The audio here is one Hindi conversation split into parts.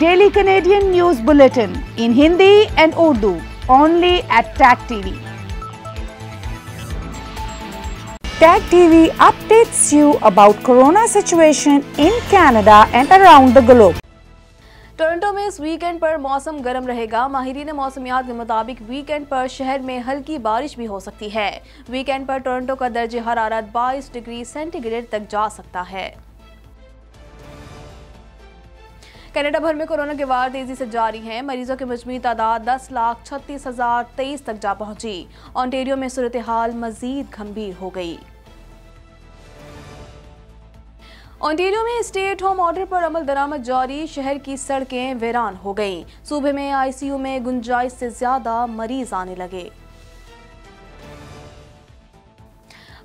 Daily Canadian news bulletin in Hindi and Urdu only at tag TV tag TV updates you about corona situation in Canada and around the globe. Toronto में इस वीकेंड पर मौसम गर्म रहेगा माहरीन मौसमियात के मुताबिक वीकेंड पर शहर में हल्की बारिश भी हो सकती है वीकेंड पर टोरंटो का दर्ज हरारत 22 डिग्री सेंटीग्रेड तक जा सकता है कनाडा भर में कोरोना की वार तेजी से जारी है मरीजों की मजमू तादाद दस लाख छत्तीस हजार तेईस तक जा पहुंची ऑन्टेरियो में सूरत हाल मजीद गंभीर हो गई ऑन्टेरियो में स्टेट होम ऑर्डर पर अमल दरामद जारी शहर की सड़कें वीरान हो गईं सूबे में आईसीयू में गुंजाइश से ज्यादा मरीज आने लगे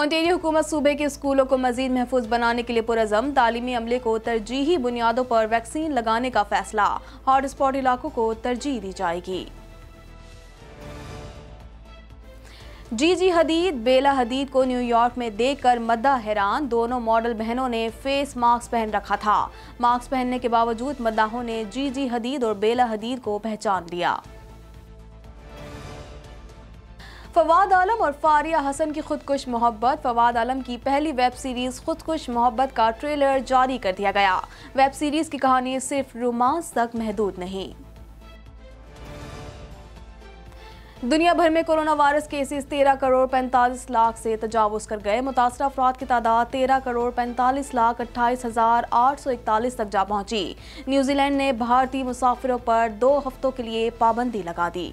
ऑनटेरियो हुकूमत सूबे के स्कूलों को मजीद महफूज बनाने के लिए पुरजम तालीमी अमले को तरजीही बुनियादों पर वैक्सीन लगाने का फैसला हॉटस्पॉट इलाकों को तरजीह दी जाएगी जी जी हदीद बेला हदीद को न्यूयॉर्क में देखकर मद्दा हैरान दोनों मॉडल बहनों ने फेस मास्क पहन रखा था मास्क पहनने के बावजूद मद्दाहों ने जी जी हदीद और बेला हदीद को पहचान लिया फवाद आलम और फारिया हसन की खुदकुश मोहब्बत फवाद आलम की पहली वेब सीरीज़ खुदकुश मोहब्बत का ट्रेलर जारी कर दिया गया वेब सीरीज़ की कहानी सिर्फ रोमांस तक महदूद नहीं दुनिया भर में कोरोना वायरस केसेस तेरह करोड़ पैंतालीस लाख से तजावज़ कर गए मुतासर अफराद की तादाद तेरह करोड़ पैंतालीस लाख अट्ठाईस हज़ार आठ सौ इकतालीस तक जा पहुंची न्यूजीलैंड ने भारतीय मुसाफिरों पर दो हफ्तों के लिए पाबंदी लगा दी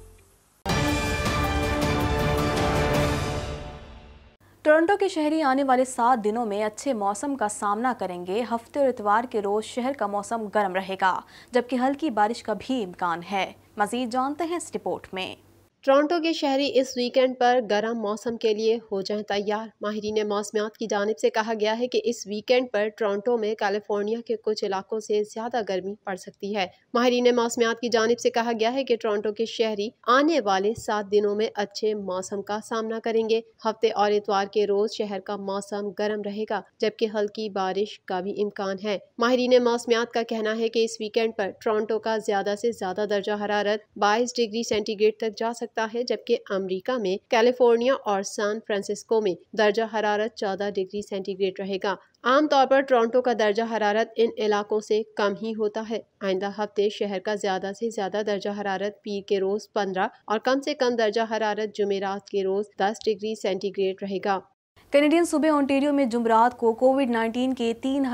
टोरंटो के शहरी आने वाले सात दिनों में अच्छे मौसम का सामना करेंगे हफ्ते और इतवार के रोज शहर का मौसम गर्म रहेगा जबकि हल्की बारिश का भी इम्कान है मजीद जानते हैं इस रिपोर्ट में टोरंटो के शहरी इस वीकेंड पर गर्म मौसम के लिए हो जाएं तैयार माहरीन मौसमियात की जानब से कहा गया है कि इस वीकेंड पर टोरंटो में कैलिफोर्निया के कुछ इलाकों से ज़्यादा गर्मी पड़ सकती है माहरीन मौसमियात की जानब से कहा गया है कि टोरंटो के शहरी आने वाले सात दिनों में अच्छे मौसम का सामना करेंगे हफ्ते और इतवार के रोज़ शहर का मौसम गर्म रहेगा जबकि हल्की बारिश का भी इम्कान है माहरीन मौसमियात का कहना है कि इस वीकेंड पर टोरंटो का ज़्यादा से ज़्यादा दर्जा हरारत बाईस डिग्री सेंटीग्रेड तक जा सकता सकता है जबकि अमरीका में कैलिफोर्निया और सैन फ्रांसिस्को में दर्जा हरारत चौदह डिग्री सेंटीग्रेड रहेगा आमतौर पर टोरंटो का दर्जा हरारत इन इलाकों से कम ही होता है आइंदा हफ्ते शहर का ज़्यादा से ज़्यादा दर्जा हरारत पीर के रोज़ पंद्रह और कम से कम दर्जा हरारत जुमेरात के रोज़ दस डिग्री सेंटीग्रेड रहेगा कैनेडियन सूबे ओंटेरियो में जुमरात को कोविड 19 के तीन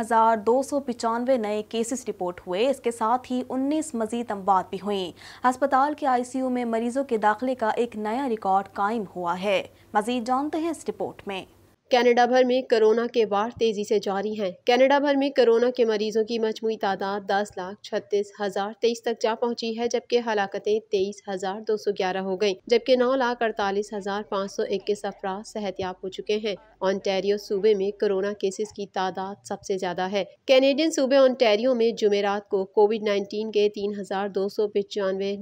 नए केसेस रिपोर्ट हुए इसके साथ ही 19 मजीद अमवात भी हुई अस्पताल के आईसीयू में मरीजों के दाखिले का एक नया रिकॉर्ड कायम हुआ है मजीद जानते हैं इस रिपोर्ट में कनाडा भर में कोरोना के वार तेज़ी से जारी हैं कनाडा भर में कोरोना के मरीजों की मजमू तादाद दस लाख छत्तीस हज़ार तेईस तक जा पहुंची है जबकि हलाकतें तेईस हज़ार दो सौ ग्यारह हो गई जबकि नौ लाख अड़तालीस हज़ार पाँच सौ इक्कीस अफराज सेहतियाब हो चुके हैं ऑनटेरियो सूबे में कोरोना केसेस की तादाद सबसे ज़्यादा है कैनेडियन सूबे ऑन्टेरियो में जुमेरात को कोविड 19 के तीन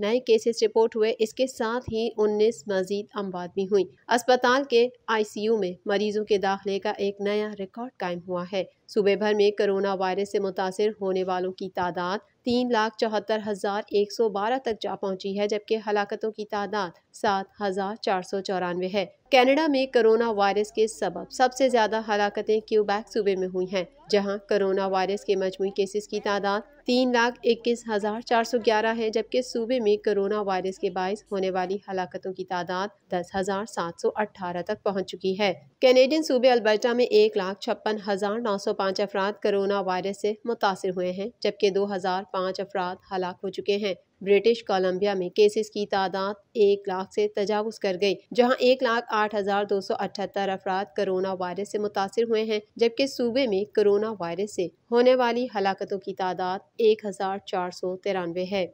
नए केसेस रिपोर्ट हुए इसके साथ ही उन्नीस मजीद अमवात भी हुई अस्पताल के आईसीयू में मरीजों के दाखिले का एक नया रिकॉर्ड कायम हुआ है सूबे भर में कोरोना वायरस से मुतासर होने वालों की तादाद तीन लाख चौहत्तर हज़ार एक सौ बारह तक जा पहुंची है जबकि हलाकतों की तादाद सात हज़ार चार सौ चौरानवे है कनाडा में कोरोना वायरस के सबब सबसे ज़्यादा हलाकतें क्यूबैक सूबे में हुई हैं जहां कोरोना वायरस के मजमू केसेस की तादाद तीन लाख इक्कीस हज़ार चार सौ ग्यारह है जबकि सूबे में कोरोना वायरस के बायस होने वाली हलाकतों की तादाद दस हज़ार सात सौ अट्ठारह तक पहुंच चुकी है कैनेडियन सूबे अल्बर्टा में एक लाख छप्पन हज़ार नौ सौ पाँच अफराद कोरोना वायरस से मुतासर हुए हैं जबकि दो हज़ार पाँच अफराद हलाक हो चुके हैं ब्रिटिश कोलंबिया में केसेस की तादाद एक लाख से तजावज कर गई जहां एक लाख आठ हजार दो सौ अठहत्तर अफराद कोरोना वायरस से मुतासर हुए हैं जबकि सूबे में कोरोना वायरस से होने वाली हलाकतों की तादाद एक हजार चार सौ तिरानवे है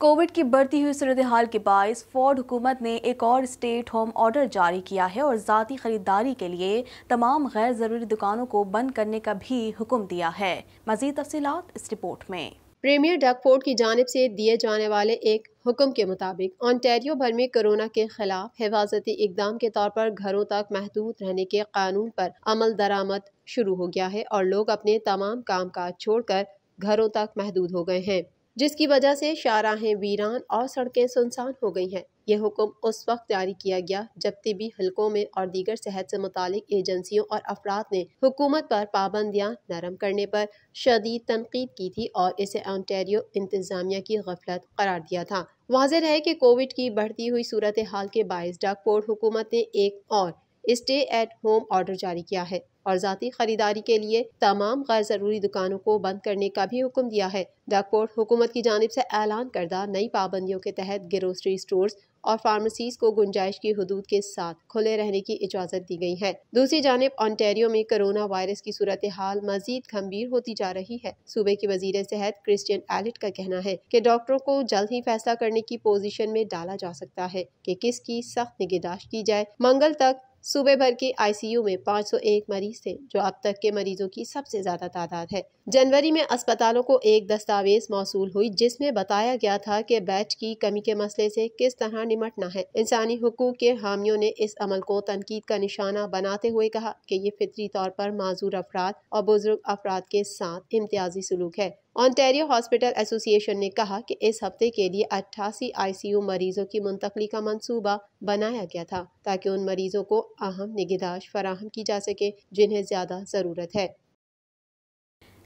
कोविड की बढ़ती हुई सूरत हाल के बायस फोर्ड हुकूमत ने एक और स्टेट होम ऑर्डर जारी किया है और ज़ाती खरीदारी के लिए तमाम गैर ज़रूरी दुकानों को बंद करने का भी हुक्म दिया है मजीद तफसीत इस रिपोर्ट में प्रीमियर डकफोर्ड की जानब से दिए जाने वाले एक हुक्म के मुताबिक ऑनटेरियो भर में कोरोना के खिलाफ हिफाजती इकदाम के तौर पर घरों तक महदूद रहने के कानून पर अमल दरामद शुरू हो गया है और लोग अपने तमाम काम काज छोड़कर घरों तक महदूद हो गए हैं जिसकी वजह से शाहराहें वीरान और सड़कें सुनसान हो गई हैं यह हुक्म उस वक्त जारी किया गया जब तिबी हल्कों में और दीगर सेहत से मुतालिक एजेंसियों और अफराद ने हुकूमत पर पाबंदियाँ नरम करने पर शदीद तनकीद की थी और इसे ऑन्टेरियो इंतजामिया की गफलत करार दिया था वाजह है कि कोविड की बढ़ती हुई सूरत हाल के बायस डाकपोर्ट हुकूमत ने एक और स्टे एट होम ऑर्डर जारी किया है और ज़ाती खरीदारी के लिए तमाम गैर ज़रूरी दुकानों को बंद करने का भी हुक्म दिया है डाकपोर्ट हुकूमत की जानब से ऐलान करदा नई पाबंदियों के तहत ग्रोसरी स्टोर और फार्मेसीज को गुंजाइश की हदूद के साथ खुले रहने की इजाज़त दी गई है दूसरी जानब ऑनटेरियो में कोरोना वायरस की सूरत हाल मजीद गंभीर होती जा रही है सूबे की वजीर सेहत क्रिस्टियन एलिट का कहना है की डॉक्टरों को जल्द ही फैसला करने की पोजिशन में डाला जा सकता है की किसकी सख्त निगहदाश्त की जाए मंगल तक सूबे भर के आईसीयू में 501 मरीज थे जो अब तक के मरीजों की सबसे ज्यादा तादाद है जनवरी में अस्पतालों को एक दस्तावेज मौसू हुई जिसमें बताया गया था कि बैच की कमी के मसले से किस तरह निमटना है इंसानी हकूक के हामियों ने इस अमल को तनकीद का निशाना बनाते हुए कहा कि ये फितरी तौर पर माजूर अफराद और बुजुर्ग अफराद के साथ इम्तियाजी सलूक है ऑनटेरियो हॉस्पिटल एसोसिएशन ने कहा कि इस हफ्ते के लिए 88 आईसीयू मरीजों की मुंतकली का मंसूबा बनाया गया था ताकि उन मरीजों को अहम निगदाश फराहम की जा सके जिन्हें ज़्यादा ज़रूरत है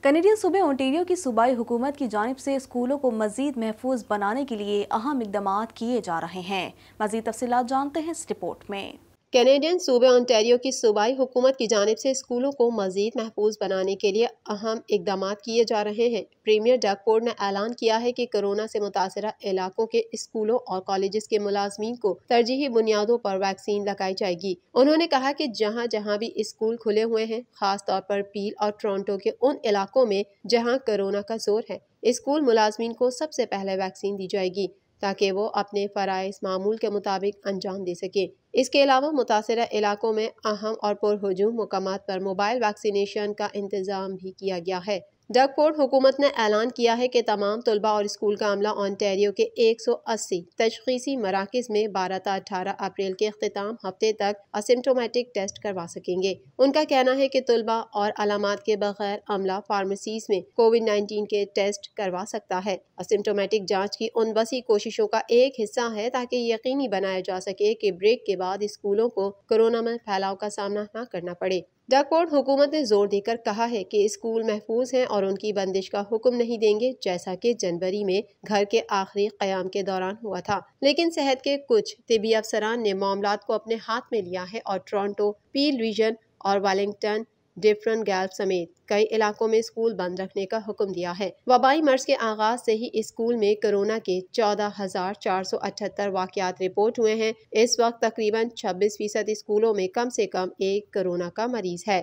कनेडियन सूबे ओंटेरियो की सूबाई हुकूमत की जानब से स्कूलों को मजीद महफूज बनाने के लिए अहम इकदाम किए जा रहे हैं मजीद तफसी जानते हैं इस रिपोर्ट में कैनेडियन सूबे ऑन्टेरियो की सूबाई हुकूमत की जानब से स्कूलों को मजीद महफूज बनाने के लिए अहम इकदाम किए जा रहे हैं प्रीमियर डैकपोर्ड ने ऐलान किया है कि कोरोना से मुतासर इलाकों के स्कूलों और कॉलेज के मुलाजमीन को तरजीही बुनियादों पर वैक्सीन लगाई जाएगी उन्होंने कहा कि जहाँ जहाँ भी स्कूल खुले हुए हैं खास तौर पर पील और टोरंटो के उन इलाकों में जहाँ कोरोना का जोर है स्कूल मुलाजमीन को सबसे पहले वैक्सीन दी जाएगी ताकि वो अपने फ़राइज मामूल के मुताबिक अंजाम दे सकें इसके अलावा मुतासर इलाकों में अहम और पुरहजूम मकाम पर मोबाइल वैक्सीनेशन का इंतज़ाम भी किया गया है डगपोर्ट हुकूमत ने ऐलान किया है कि तमाम तलबा और स्कूल का अमला ऑनटेरियो के 180 तशखीसी मराकज़ में बारह ता अठारह अप्रैल के अख्ताम हफ्ते तक असिम्टोमेटिक टेस्ट करवा सकेंगे उनका कहना है कि तलबा और अलामत के बगैर अमला फार्मेसीज में कोविड नाइन्टीन के टेस्ट करवा सकता है असिम्टोमेटिक जाँच की उन बसी कोशिशों का एक हिस्सा है ताकि यकीनी बनाया जा सके कि ब्रेक के बाद स्कूलों को कोरोना में फैलाव का सामना न करना पड़े डाकोर्ड हुकूमत ने जोर देकर कहा है कि स्कूल महफूज हैं और उनकी बंदिश का हुक्म नहीं देंगे जैसा कि जनवरी में घर के आखिरी क्याम के दौरान हुआ था लेकिन सेहत के कुछ तिबी अफसरान ने मामला को अपने हाथ में लिया है और टोरंटो पी रीजन और वालिंगटन डिफरेंट गैल्फ समेत कई इलाकों में स्कूल बंद रखने का हुक्म दिया है वबाई मर्ज के आगाज से ही स्कूल में कोरोना के चौदह हजार चार सौ अठहत्तर वाकत रिपोर्ट हुए हैं इस वक्त तकरीबन छब्बीस फीसद स्कूलों में कम से कम एक कोरोना का मरीज है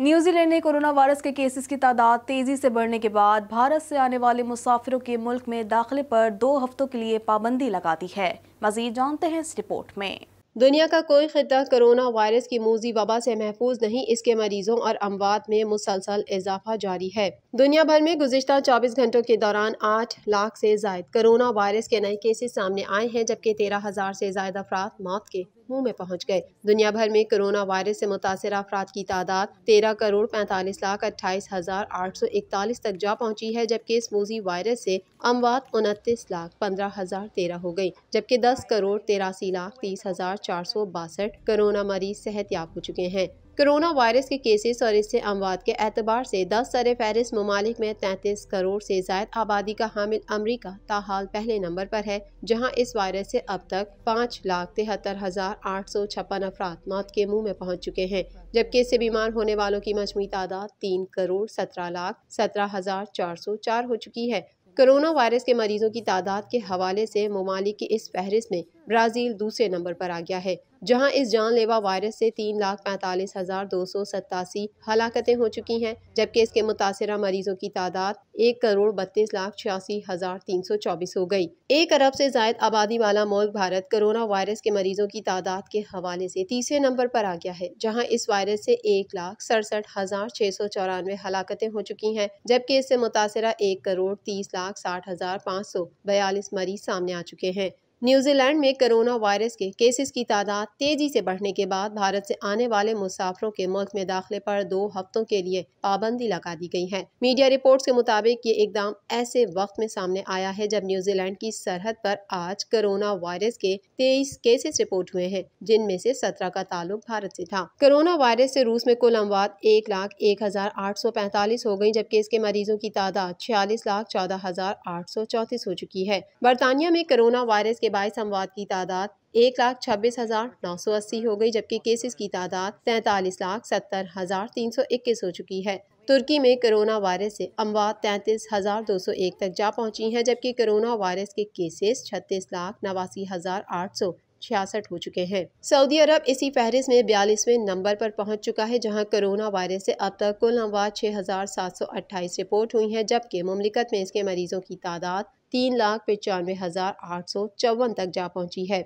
न्यूजीलैंड ने कोरोना वायरस के केसेस की तादाद तेजी से बढ़ने के बाद भारत से आने वाले मुसाफिरों के मुल्क में दाखिले पर दो हफ्तों के लिए पाबंदी लगा दी है मजीद जानते हैं इस रिपोर्ट में दुनिया का कोई खिता कोरोना वायरस की मूजी वबा से महफूज नहीं इसके मरीजों और अमवात में मुसलसल इजाफा जारी है दुनिया भर में गुजशत चौबीस घंटों के दौरान आठ लाख से जायद कोरोना वायरस के नए केसेस सामने आए हैं जबकि तेरह हज़ार से ज्यादा अफराद मौत के मुंह में पहुंच गए दुनिया भर में कोरोना वायरस से मुतासर अफराद की तादाद तेरह करोड़ पैंतालीस लाख अट्ठाईस हजार आठ सौ इकतालीस तक जा पहुंची है जबकि इस मूजी वायरस से अमवात उनतीस लाख पंद्रह हजार तेरह हो गई जबकि दस करोड़ तेरासी लाख तीस हजार चार सौ बासठ कोरोना मरीज सेहत याब हो चुके हैं कोरोना वायरस के केसेस और इससे अमवाद के एतबार से दस सर फहरिस्त ममालिक में तैंतीस करोड़ से जायद आबादी का हामिल अमरीका ताहाल पहले नंबर पर है जहां इस वायरस से अब तक पाँच लाख तिहत्तर हजार आठ सौ छप्पन अफराद मौत के मुंह में पहुंच चुके हैं जबकि इससे बीमार होने वालों की मजमू तादाद तीन करोड़ सत्रह लाख सत्रह हजार चार सौ चार हो चुकी है कोरोना वायरस के मरीजों की तादाद के हवाले से ममालिक की इस फहरिस्त में ब्राज़ील दूसरे नंबर पर आ गया है जहां इस जानलेवा वायरस से तीन लाख पैंतालीस हज़ार दो सौ सतासी हलाकतें हो चुकी हैं जबकि इसके मुतासर मरीजों की तादाद एक करोड़ बत्तीस लाख छियासी हज़ार तीन सौ चौबीस हो गई एक अरब से जायद आबादी वाला मुल्क भारत कोरोना वायरस के मरीजों की तादाद के हवाले से तीसरे नंबर पर आ गया है जहाँ इस वायरस से एक लाख सड़सठ हज़ार छह सौ चौरानवे हलाकतें हो चुकी हैं जबकि इससे मुतासर एक करोड़ तीस लाख साठ हज़ार पाँच सौ बयालीस मरीज सामने आ चुके हैं न्यूजीलैंड में कोरोना वायरस के केसेस की तादाद तेजी से बढ़ने के बाद भारत से आने वाले मुसाफरों के मुल्क में दाखिले पर दो हफ्तों के लिए पाबंदी लगा दी गई है मीडिया रिपोर्ट्स के मुताबिक ये एकदम ऐसे वक्त में सामने आया है जब न्यूजीलैंड की सरहद पर आज कोरोना वायरस के तेईस केसेस रिपोर्ट हुए हैं जिनमें से सत्रह का ताल्लुक भारत से था कोरोना वायरस से रूस में कुल अमवात एक लाख एक हजार आठ सौ पैंतालीस हो गयी जबकि इसके मरीजों की तादाद छियालीस लाख चौदह हजार आठ सौ चौतीस हो चुकी है बरतानिया में कोरोना वायरस के बाईस अमवात की तादाद एक लाख छब्बीस हज़ार नौ सौ अस्सी हो गई जबकि केसेस की तादाद तैतालीस लाख सत्तर हज़ार तीन सौ इक्कीस हो चुकी है तुर्की में कोरोना वायरस से अमवात तैंतीस हज़ार दो सौ एक तक जा पहुंची हैं जबकि कोरोना वायरस के केसेस छत्तीस लाख नवासी हज़ार आठ सौ छियासठ हो चुके हैं सऊदी अरब इसी फहरिस्त में बयालीसवें नंबर पर पहुंच चुका है जहां कोरोना वायरस से अब तक कुल अमवात छः हज़ार सात सौ अट्ठाईस रिपोर्ट हुई हैं जबकि ममलिकत में इसके मरीजों की तादाद तीन लाख पचानवे हज़ार आठ सौ चौवन तक जा पहुंची है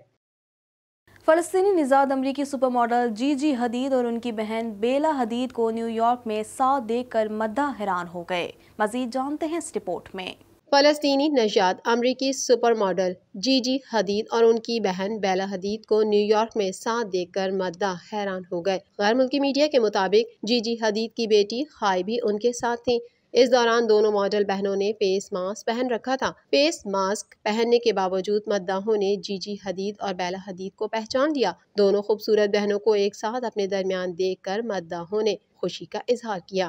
फ़लस्तनी निजाद अमरीकी सुपर मॉडल जी जी हदीद और उनकी बहन बेला हदीद को न्यूयॉर्क में साथ देख कर मद्दा हैरान हो गए मजीद जानते हैं इस रिपोर्ट में फ़लस्तनी नजात अमरीकी सुपर मॉडल जी जी हदीद और उनकी बहन बेला हदीद को न्यूयॉर्क में साथ देखकर मद्दा हैरान हो गए गैर मुल्की मीडिया के मुताबिक जी जी हदीद की बेटी खाई भी उनके साथ थी इस दौरान दोनों मॉडल बहनों ने फेस मास्क पहन रखा था फेस मास्क पहनने के बावजूद मतदाहों ने जीजी हदीद और बैला हदीद को पहचान लिया दोनों खूबसूरत बहनों को एक साथ अपने दरमियान देख कर मतदाहों ने खुशी का इजहार किया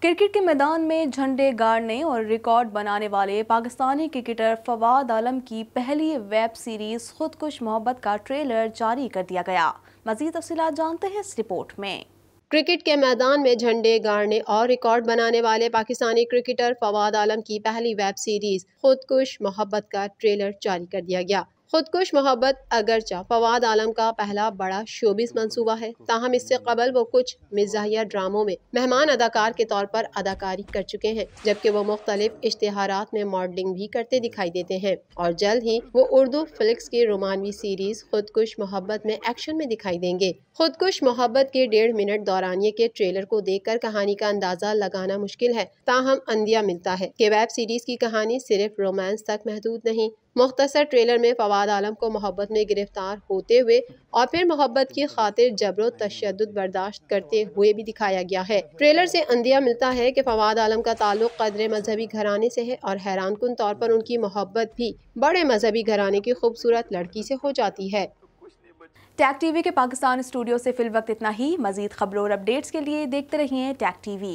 क्रिकेट के मैदान में झंडे गाड़ने और रिकॉर्ड बनाने वाले पाकिस्तानी क्रिकेटर फवाद आलम की पहली वेब सीरीज खुदकुश मोहब्बत का ट्रेलर जारी कर दिया गया मजीद तफसी जानते हैं इस रिपोर्ट में क्रिकेट के मैदान में झंडे गाड़ने और रिकॉर्ड बनाने वाले पाकिस्तानी क्रिकेटर फवाद आलम की पहली वेब सीरीज खुदकुश मोहब्बत का ट्रेलर जारी कर दिया गया खुदकुश मोहब्बत अगरचा फवाद आलम का पहला बड़ा शोबिस मंसूबा है ताहम इससे कबल वो कुछ मिजाहिया ड्रामों में मेहमान अदाकार के तौर पर अदाकारी कर चुके हैं जबकि वो मुख्तलिफ इश्तहारात में मॉडलिंग भी करते दिखाई देते हैं और जल्द ही वो उर्दू फ्लिक्स की रोमानवी सीरीज खुदकुश मोहब्बत में एक्शन में दिखाई देंगे खुदकुश मोहब्बत के डेढ़ मिनट दौरानिए के ट्रेलर को देख कर कहानी का अंदाजा लगाना मुश्किल है ताहम अंदिया मिलता है की वेब सीरीज की कहानी सिर्फ रोमांस तक महदूद नहीं मुख्तसर ट्रेलर में फवाद आलम को मोहब्बत में गिरफ्तार होते हुए और फिर मोहब्बत की खातिर जबरो तशद बर्दाश्त करते हुए भी दिखाया गया है ट्रेलर से अंदिया मिलता है कि फवाद आलम का ताल्लुक कदर मजहबी घराने से है और कन तौर पर उनकी मोहब्बत भी बड़े मजहबी घराने की खूबसूरत लड़की से हो जाती है टैग टीवी के पाकिस्तान स्टूडियो से फिल वक्त इतना ही मजीद खबरों और अपडेट्स के लिए देखते रहिए टैग टीवी